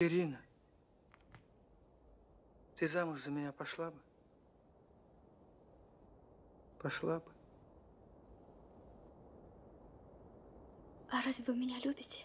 Ирина, ты замуж за меня пошла бы? Пошла бы. А разве вы меня любите?